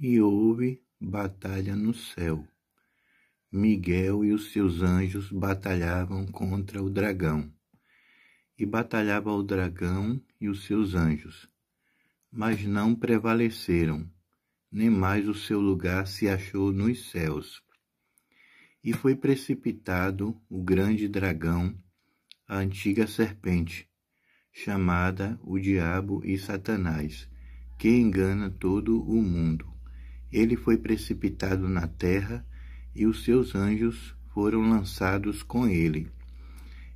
e houve batalha no céu. Miguel e os seus anjos batalhavam contra o dragão. E batalhava o dragão e os seus anjos, mas não prevaleceram, nem mais o seu lugar se achou nos céus. E foi precipitado o grande dragão, a antiga serpente, chamada o Diabo e Satanás, que engana todo o mundo ele foi precipitado na terra e os seus anjos foram lançados com ele.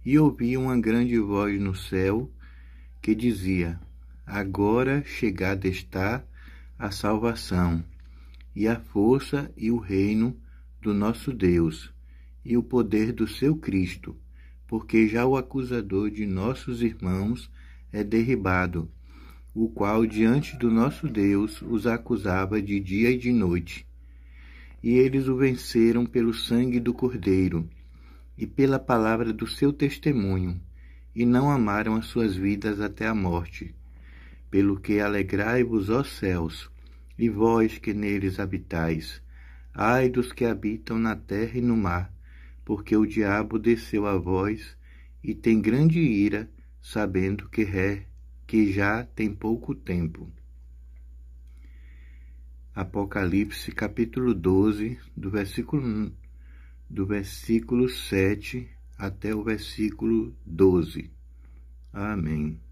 E ouvi uma grande voz no céu que dizia: Agora chegada está a salvação, e a força e o reino do nosso Deus, e o poder do seu Cristo, porque já o acusador de nossos irmãos é derribado o qual diante do nosso Deus os acusava de dia e de noite. E eles o venceram pelo sangue do Cordeiro e pela palavra do seu testemunho, e não amaram as suas vidas até a morte. Pelo que alegrai-vos, ó céus, e vós que neles habitais. Ai dos que habitam na terra e no mar, porque o diabo desceu a vós e tem grande ira, sabendo que é que já tem pouco tempo. Apocalipse capítulo 12, do versículo 1, do versículo 7 até o versículo 12. Amém.